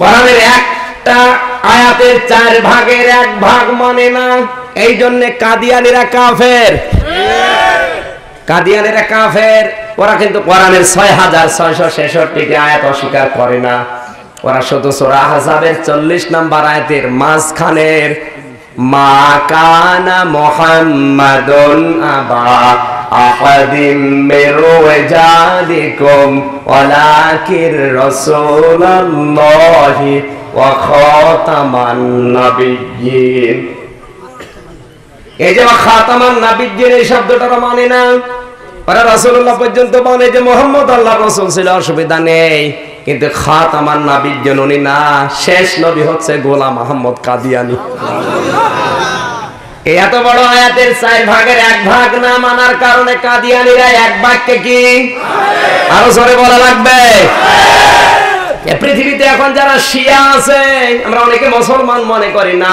কোরআনের একটা আয়াতের চার ভাগের এক ভাগ মানে না এই জন্য কাদিয়ানিরা কাফের কাদিয়ানিরা কাফের ওরা কিন্তু কোরআনের ছয় হাজার ছয়শো ছেষট্টিটি আয়াত অস্বীকার করে না ওরা শুধু সোরা হাজাবের চল্লিশ নম্বর আয়াতের মাঝখানের মা কানা মোহাম্মদ আবা এই যে এই শব্দটা মানে না পর্যন্ত মানে যে মোহাম্মদ আল্লাহ অসুবিধা নেই কিন্তু খাত আমার নাবিজ্ঞ উনি না শেষ নবী হচ্ছে গোলাম আহম্মদ কাদিয়ানি এত বড় আয়াতের চার ভাগের এক ভাগ না মানার কারণে কাদিয়ানিরা এক বাক্যে কি আরো সরে বলা লাগবে পৃথিবীতে এখন যারা শিয়া আছে আমরা অনেকে মুসলমান মনে করি না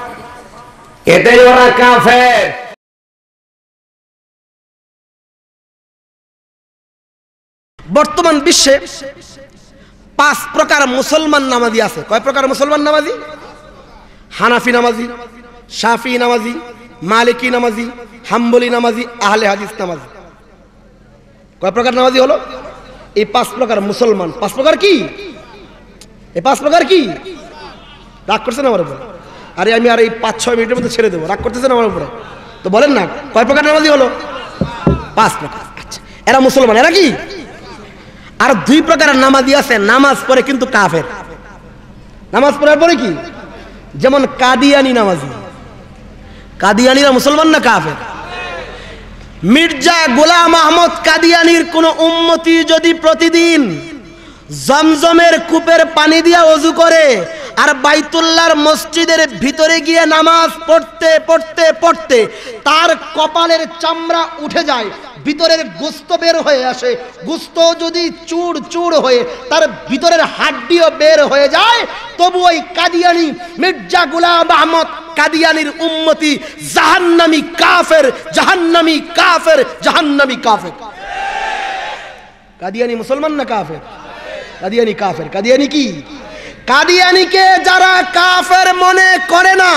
এটাই ওরা কাফের বর্তমান বিশ্বে পাঁচ প্রকার মুসলমান নামাজি আছে কয় প্রকার মুসলমান নামাজি হানাফি নামাজি সাফি নামাজি মালিকি নামাজি হাম্বলি নামাজি আহলে হাদিস নামাজি কয় প্রকার নামাজি হলো এই পাঁচ প্রকার মুসলমান পাঁচ প্রকার কি এই পাঁচ প্রকার কি রাগ করছেন আমার উপর আরে আমি আর এই পাঁচ ছয় মিনিটের মধ্যে ছেড়ে দেবো রাগ করতেছেন আমার উপরে তো বলেন না কয় প্রকার নামাজি হলো পাঁচ প্রকার আচ্ছা এরা মুসলমান এরা কি আর দুই প্রকারের নামাজি আছে নামাজ পরে কিন্তু কাফের নামাজ পড়ার পরে কি যেমন কাদিয়ানি নামাজি কাদিয়ানিরা মুসলমান না কাফের মির্জা গোলাম আহমদ কাদিয়ানির কোন উন্মতি যদি প্রতিদিন জমজমের কূপের পানি দিয়া অজু করে আর বাইতুল্লার মসজিদের ভিতরে গিয়ে নামাজ পড়তে পড়তে পড়তে তার কপালের চামড়া উঠে যায় ভিতরের গুস্ত বের হয়ে আসে গুস্ত যদি চুর চুর হয়ে তার ভিতরের হাড্ডিও বের হয়ে যায় তবু ওই কাদিয়ানি মির্জা গুলাম আহমদ কাদিয়ানির উন্মতি জাহান্নামি কাফের জাহান্নামি কাফের জাহান্নামি কাফের কাদিয়ানি মুসলমান না কাফের কাদিয়ানি কাফের কাদিয়ানি কি কাদিয়ানিকে যারা কাফের মনে করে না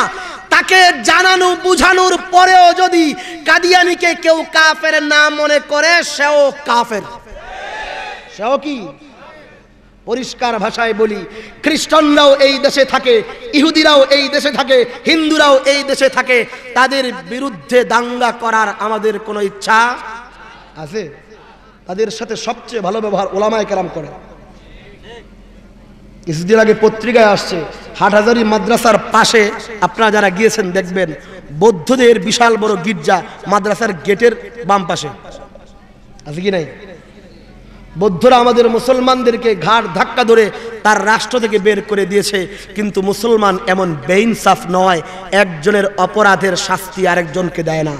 তাকে জানানো বুঝানোর পরেও যদি কাদিয়ানিকে কেউ কাফের না মনে করে সেও কাফের সেও কি পরিষ্কার ভাষায় বলি খ্রিস্টানরাও এই দেশে থাকে ইহুদিরাও এই দেশে থাকে হিন্দুরাও এই দেশে থাকে তাদের বিরুদ্ধে দাঙ্গা করার আমাদের কোনো ইচ্ছা আছে তাদের সাথে সবচেয়ে ভালো ব্যবহার ওলামায় কেরাম করে কিছুদিন আগে পত্রিকায় আসছে হাটহাজারি মাদ্রাসার পাশে আপনারা যারা গিয়েছেন দেখবেন বৌদ্ধদের বিশাল বড় গির্জা মাদ্রাসার গেটের বাম পাশে আছে কি নাই বৌদ্ধরা আমাদের মুসলমানদেরকে ঘাড় ধাক্কা ধরে তার রাষ্ট্র থেকে বের করে দিয়েছে কিন্তু মুসলমান এমন বেইনসাফ নয় একজনের অপরাধের শাস্তি আরেকজনকে দেয় না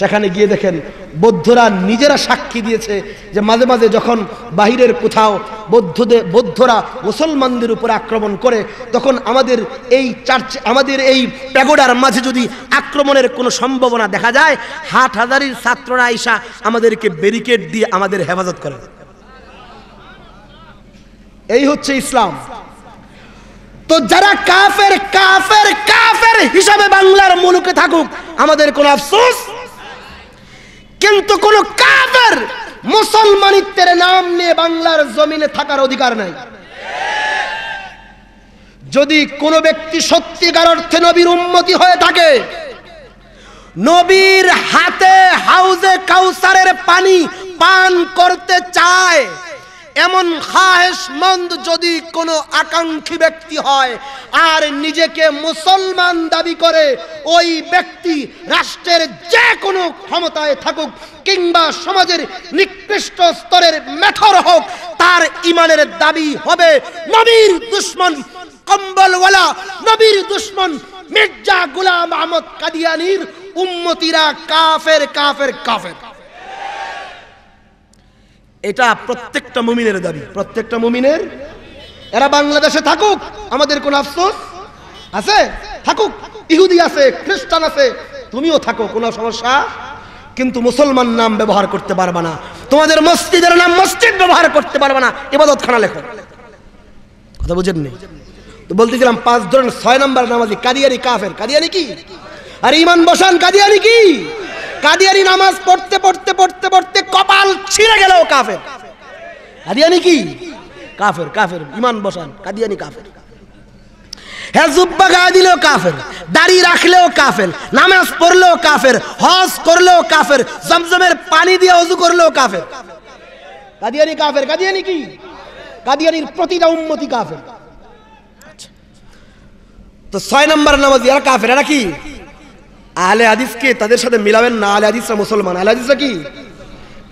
সেখানে গিয়ে দেখেন বৌদ্ধরা নিজেরা সাক্ষী দিয়েছে যে মাঝে মাঝে যখন বাহিরের কোথাও বৌদ্ধদের বৌদ্ধরা মুসলমানদের উপরে আক্রমণ করে তখন আমাদের এই চার্চ আমাদের এই প্যাগোডার মাঝে যদি আক্রমণের কোনো সম্ভাবনা দেখা যায় হাট হাজারির ছাত্ররা আইসা আমাদেরকে ব্যারিকেড দিয়ে আমাদের হেফাজত করে এই হচ্ছে ইসলাম তো যারা কাফের কাফের কাফের হিসাবে বাংলার মুলুকে থাকুক আমাদের কোনো আফসোস কিন্তু কোন কাফের মুসলমানিত্বের নাম নিয়ে বাংলার জমিনে থাকার অধিকার নাই যদি কোন ব্যক্তি সত্যিকার অর্থে নবীর উন্মতি হয়ে থাকে নবীর হাতে হাউজে কাউসারের পানি পান করতে চায় এমন মন্দ যদি কোনো আকাঙ্ক্ষী ব্যক্তি হয় আর নিজেকে মুসলমান দাবি করে ওই ব্যক্তি রাষ্ট্রের যে কোনো ক্ষমতায় থাকুক কিংবা সমাজের নিকৃষ্ট স্তরের মেথর হোক তার ইমানের দাবি হবে নবীর দুশ্মন কম্বলওয়ালা নবীর দুশ্মন মির্জা গুলাম আহমদ কাদিয়ানির উম্মতিরা কাফের কাফের কাফের এটা প্রত্যেকটা মুমিনের দাবি প্রত্যেকটা মুমিনের এরা বাংলাদেশে থাকুক আমাদের কোন আফসোস আছে থাকুক ইহুদি আছে খ্রিস্টান আছে তুমিও থাকো কোনো সমস্যা কিন্তু মুসলমান নাম ব্যবহার করতে পারবে না তোমাদের মসজিদের নাম মসজিদ ব্যবহার করতে পারবে না ইবাদত খানা লেখো কথা বুঝেন নি তো বলতেছিলাম পাঁচ ধরেন ছয় নম্বর নামাজি কাদিয়ারি কাফের কাদিয়ারি কি আর ইমান বসান কাদিয়ারি কি কাদিয়ানি নামাজ পড়তে পড়তে পড়তে পড়তে কপাল ছিঁড়ে গেল কাফের কাদিয়ানি কি কাফের কাফের ইমান বসান কাদিয়ানি কাফের হ্যাঁ গায়ে দিলেও কাফের দাড়ি রাখলেও কাফের নামাজ পড়লেও কাফের হজ করলেও কাফের জমজমের পানি দিয়ে অজু করলেও কাফের কাদিয়ানি কাফের কাদিয়ানি কি কাদিয়ানির প্রতিটা উন্নতি কাফের আচ্ছা। তো ছয় নম্বর নামাজ এরা কাফের এরা কি আলে আদিসকে তাদের সাথে মিলাবেন না আলে হাদিসরা মুসলমান আলে হাদিসরা কি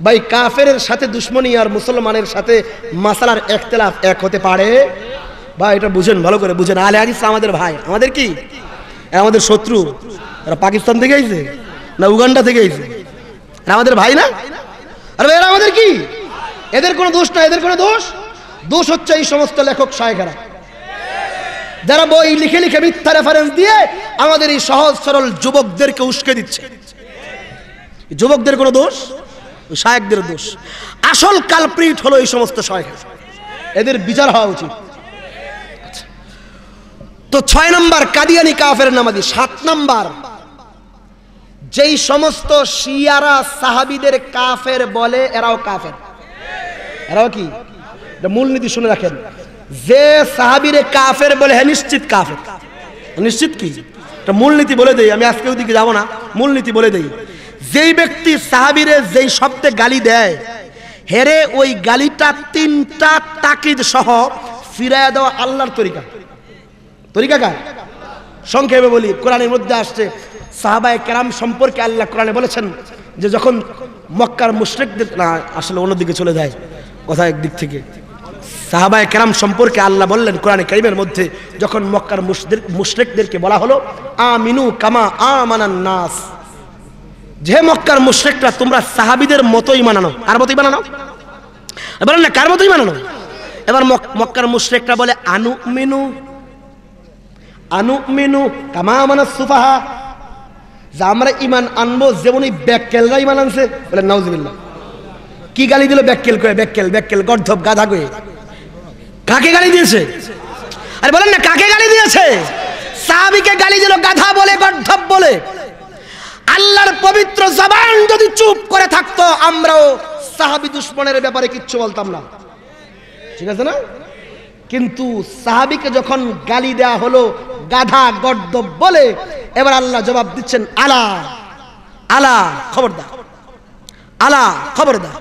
ভাই কাফের সাথে দুশ্মনী আর মুসলমানের সাথে মাসালার একতলাফ এক হতে পারে ভাই এটা বুঝেন ভালো করে বুঝেন আলে আদিস আমাদের ভাই আমাদের কি আমাদের শত্রু এরা পাকিস্তান থেকে আইছে না উগান্ডা থেকে আইছে আমাদের ভাই না আরে এরা আমাদের কি এদের কোনো দোষ না এদের কোনো দোষ দোষ হচ্ছে এই সমস্ত লেখক সাহেবেরা যারা বই লিখে লিখে মিথ্যা রেফারেন্স দিয়ে আমাদের এই সহজ সরল যুবকদেরকে উস্কে দিচ্ছে যুবকদের কোনো দোষ শায়কদের দোষ আসল কালপ্রিট হলো এই সমস্ত শায়ক এদের বিচার হওয়া উচিত আচ্ছা। তো ছয় নম্বর কাদিয়ানি কাফের নামাজি সাত নম্বর যেই সমস্ত শিয়ারা সাহাবিদের কাফের বলে এরাও কাফের এরাও কি মূলনীতি শুনে রাখেন যে সাহাবিরে কাফের বলে হ্যাঁ নিশ্চিত কাফের নিশ্চিত কি এটা মূলনীতি বলে দেই আমি আজকে ওদিকে যাবো না মূলনীতি বলে দেই যেই ব্যক্তি সাহাবিরে যেই শব্দে গালি দেয় হেরে ওই গালিটা তিনটা তাকিদ সহ ফিরাইয়া দেওয়া আল্লাহর তরিকা তরিকা কার সংক্ষেপে বলি কোরআনের মধ্যে আসছে সাহাবায় কেরাম সম্পর্কে আল্লাহ কোরআনে বলেছেন যে যখন মক্কার মুশ্রেকদের না আসলে অন্যদিকে চলে যায় কথা একদিক থেকে সাহাবায় কেরাম সম্পর্কে আল্লাহ বললেন কোরআনে কারিমের মধ্যে যখন মক্কার মুশরেকদেরকে বলা হলো আমিনু কামা আমানান নাস যে মক্কার মুশরেকরা তোমরা সাহাবিদের মতোই মানানো কার মতোই মানানো বলেন না কার মতোই মানানো এবার মক্কার মুশরেকরা বলে আনু মিনু আনু মিনু কামা আমানা সুফাহা যা আমরা ইমান আনবো যেমন এই ব্যাককেলরা ইমান আনছে বলে নাউজিবিল্লাহ কি গালি দিল ব্যাককেল করে ব্যাককেল ব্যাককেল গর্ধব গাধা গয়ে কাকে গালি দিয়েছে আরে বলেন না কাকে গালি দিয়েছে সাহাবিকে গালি দিল গাধা বলে গর্ধব বলে আল্লাহর পবিত্র জবান যদি চুপ করে থাকতো আমরাও সাহাবি দুশ্মনের ব্যাপারে কিচ্ছু বলতাম না ঠিক আছে না কিন্তু সাহাবিকে যখন গালি দেয়া হলো গাধা গর্ধব বলে এবার আল্লাহ জবাব দিচ্ছেন আলা আলা খবরদার আলা খবরদার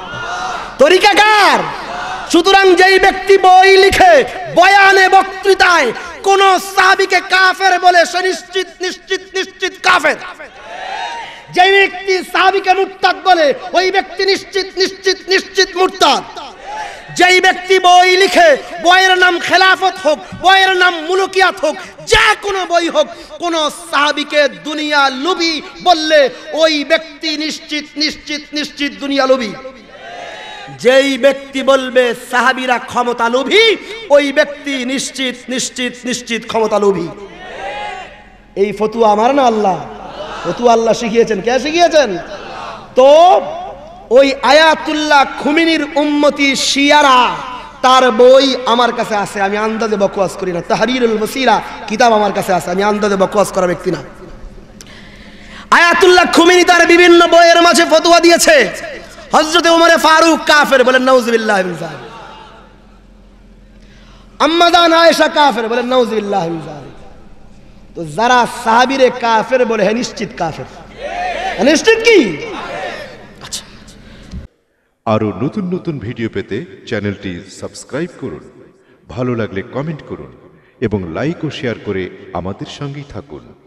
তরিকাকার সুতরাং যেই ব্যক্তি বই লিখে বয়ানে বক্তৃতায় কোন সাহাবিকে কাফের বলে সে নিশ্চিত নিশ্চিত নিশ্চিত কাফের যে ব্যক্তি সাহাবিকে মুরতাদ বলে ওই ব্যক্তি নিশ্চিত নিশ্চিত নিশ্চিত মুরতাদ যেই ব্যক্তি বই লিখে বইয়ের নাম খেলাফত হোক বইয়ের নাম মুলুকিয়াত হোক যা কোনো বই হোক কোন সাহাবিকে দুনিয়া লুবি বললে ওই ব্যক্তি নিশ্চিত নিশ্চিত নিশ্চিত দুনিয়া লুবি যেই ব্যক্তি বলবে সাহাবিরা ক্ষমতা লোভী ওই ব্যক্তি নিশ্চিত নিশ্চিত নিশ্চিত ক্ষমতা লোভী এই ফতুয়া আমার না আল্লাহ ফতুয়া আল্লাহ শিখিয়েছেন কে শিখিয়েছেন তো ওই আয়াতুল্লাহ খুমিনির উন্মতি শিয়ারা তার বই আমার কাছে আছে আমি আন্দাজে বকওয়াস করি না তাহারিরুল মসিরা কিতাব আমার কাছে আছে আমি আন্দাজে বকওয়াস করা ব্যক্তি না আয়াতুল্লাহ খুমিনি তার বিভিন্ন বইয়ের মাঝে ফতুয়া দিয়েছে হজরত উমরে ফারুক কাফের বলেন নৌজবিল্লাহ আম্মাদান আয়েশা কাফের বলেন তো যারা সাহাবিরে কাফের বলে হ্যাঁ নিশ্চিত কাফের নিশ্চিত কি আচ্ছা। আরো নতুন নতুন ভিডিও পেতে চ্যানেলটি সাবস্ক্রাইব করুন ভালো লাগলে কমেন্ট করুন এবং লাইক ও শেয়ার করে আমাদের সঙ্গেই থাকুন